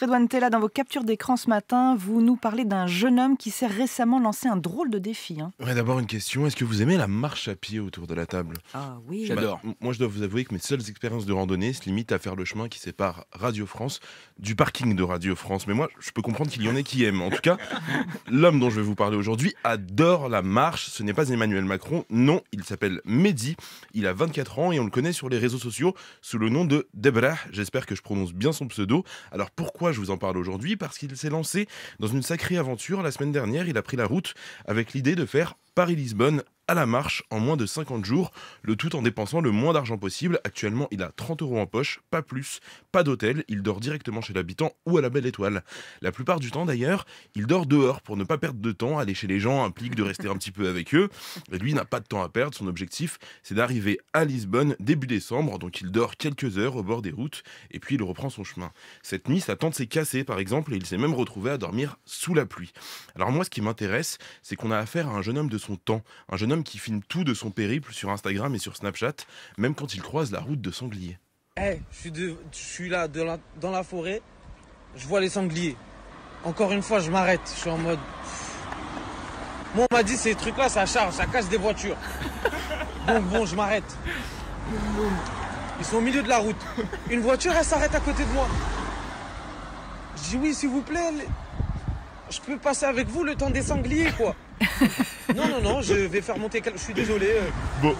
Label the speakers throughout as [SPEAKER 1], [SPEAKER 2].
[SPEAKER 1] Redouane Tella, dans vos captures d'écran ce matin, vous nous parlez d'un jeune homme qui s'est récemment lancé un drôle de défi. Hein.
[SPEAKER 2] D'abord, une question est-ce que vous aimez la marche à pied autour de la table Ah oui, bah, j'adore. moi, je dois vous avouer que mes seules expériences de randonnée se limitent à faire le chemin qui sépare Radio France du parking de Radio France. Mais moi, je peux comprendre qu'il y en ait qui aiment. En tout cas, l'homme dont je vais vous parler aujourd'hui adore la marche. Ce n'est pas Emmanuel Macron, non, il s'appelle Mehdi. Il a 24 ans et on le connaît sur les réseaux sociaux sous le nom de Debra. J'espère que je prononce bien son pseudo. Alors pourquoi je vous en parle aujourd'hui Parce qu'il s'est lancé dans une sacrée aventure la semaine dernière. Il a pris la route avec l'idée de faire Paris-Lisbonne à la marche en moins de 50 jours, le tout en dépensant le moins d'argent possible. Actuellement, il a 30 euros en poche, pas plus, pas d'hôtel, il dort directement chez l'habitant ou à la belle étoile. La plupart du temps d'ailleurs, il dort dehors pour ne pas perdre de temps, aller chez les gens implique de rester un petit peu avec eux. Et lui n'a pas de temps à perdre, son objectif c'est d'arriver à Lisbonne début décembre, donc il dort quelques heures au bord des routes et puis il reprend son chemin. Cette nuit, sa tente s'est cassée par exemple et il s'est même retrouvé à dormir sous la pluie. Alors moi ce qui m'intéresse, c'est qu'on a affaire à un jeune homme de son temps, un jeune homme qui filme tout de son périple sur Instagram et sur Snapchat, même quand il croise la route de sangliers.
[SPEAKER 1] Eh, je suis là dans la forêt, je vois les sangliers. Encore une fois, je m'arrête. Je suis en mode. Moi, on m'a dit ces trucs-là, ça charge, ça casse des voitures. Bon, bon, je m'arrête. Ils sont au milieu de la route. Une voiture, elle s'arrête à côté de moi. Je dis oui, s'il vous plaît, je peux passer avec vous le temps des sangliers, quoi. non, non, non, je vais faire monter Je suis désolé. Euh. Bon.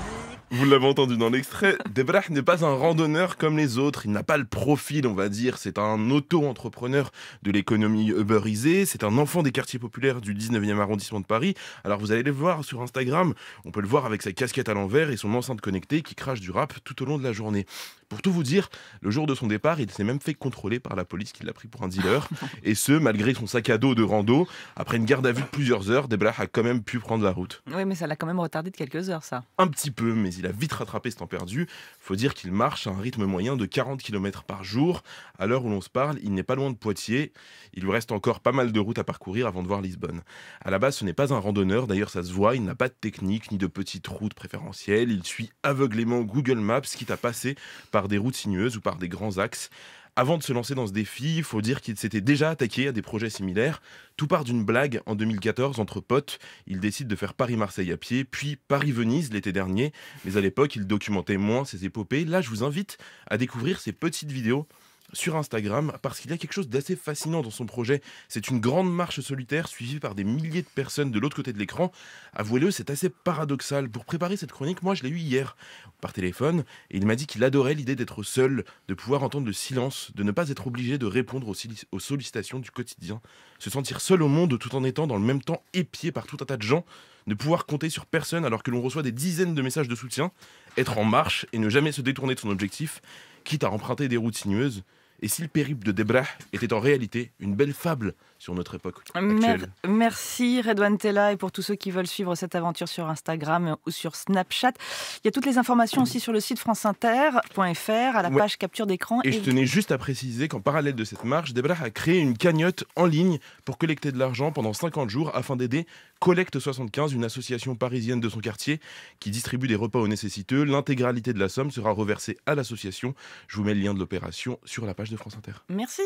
[SPEAKER 2] Vous l'avez entendu dans l'extrait, Debrah n'est pas un randonneur comme les autres, il n'a pas le profil on va dire, c'est un auto-entrepreneur de l'économie uberisée, c'est un enfant des quartiers populaires du 19e arrondissement de Paris. Alors vous allez le voir sur Instagram, on peut le voir avec sa casquette à l'envers et son enceinte connectée qui crache du rap tout au long de la journée. Pour tout vous dire, le jour de son départ, il s'est même fait contrôler par la police qui l'a pris pour un dealer. et ce, malgré son sac à dos de rando. Après une garde à vue de plusieurs heures, Deblah a quand même pu prendre la route. Oui, mais ça l'a quand même retardé de quelques heures, ça. Un petit peu, mais il a vite rattrapé ce temps perdu. Faut dire qu'il marche à un rythme moyen de 40 km par jour. À l'heure où l'on se parle, il n'est pas loin de Poitiers. Il lui reste encore pas mal de route à parcourir avant de voir Lisbonne. À la base, ce n'est pas un randonneur, d'ailleurs ça se voit, il n'a pas de technique ni de petite route préférentielle. Il suit aveuglément Google Maps, quitte à passer par des routes sinueuses ou par des grands axes. Avant de se lancer dans ce défi, il faut dire qu'il s'était déjà attaqué à des projets similaires. Tout part d'une blague en 2014 entre potes. Il décide de faire Paris-Marseille à pied, puis Paris-Venise l'été dernier. Mais à l'époque, il documentait moins ses épopées. Là, je vous invite à découvrir ces petites vidéos sur Instagram parce qu'il y a quelque chose d'assez fascinant dans son projet. C'est une grande marche solitaire suivie par des milliers de personnes de l'autre côté de l'écran. Avouez-le, c'est assez paradoxal. Pour préparer cette chronique, moi je l'ai eu hier par téléphone et il m'a dit qu'il adorait l'idée d'être seul, de pouvoir entendre le silence, de ne pas être obligé de répondre aux, sollicitations du quotidien, se sentir seul au monde tout en étant dans le même temps épié par tout un tas de gens ne pouvoir compter sur personne alors que l'on reçoit des dizaines de messages de soutien, être en marche et ne jamais se détourner de son objectif, quitte à emprunter des routes sinueuses et si le périple de Debra était en réalité une belle fable sur notre époque actuelle.
[SPEAKER 1] Merci Redouane Tella et
[SPEAKER 2] pour tous ceux qui veulent suivre cette aventure sur Instagram ou sur Snapchat. Il y a toutes les informations aussi sur le site franceinter.fr à la page capture d'écran. Et, je tenais juste à préciser qu'en parallèle de cette marche, Debra a créé une cagnotte en ligne pour collecter de l'argent pendant 50 jours afin d'aider Collecte 75, une association parisienne de son quartier qui distribue des repas aux nécessiteux. L'intégralité de la somme sera reversée à l'association. Je vous mets le lien de l'opération sur la page de France Inter.
[SPEAKER 1] Merci.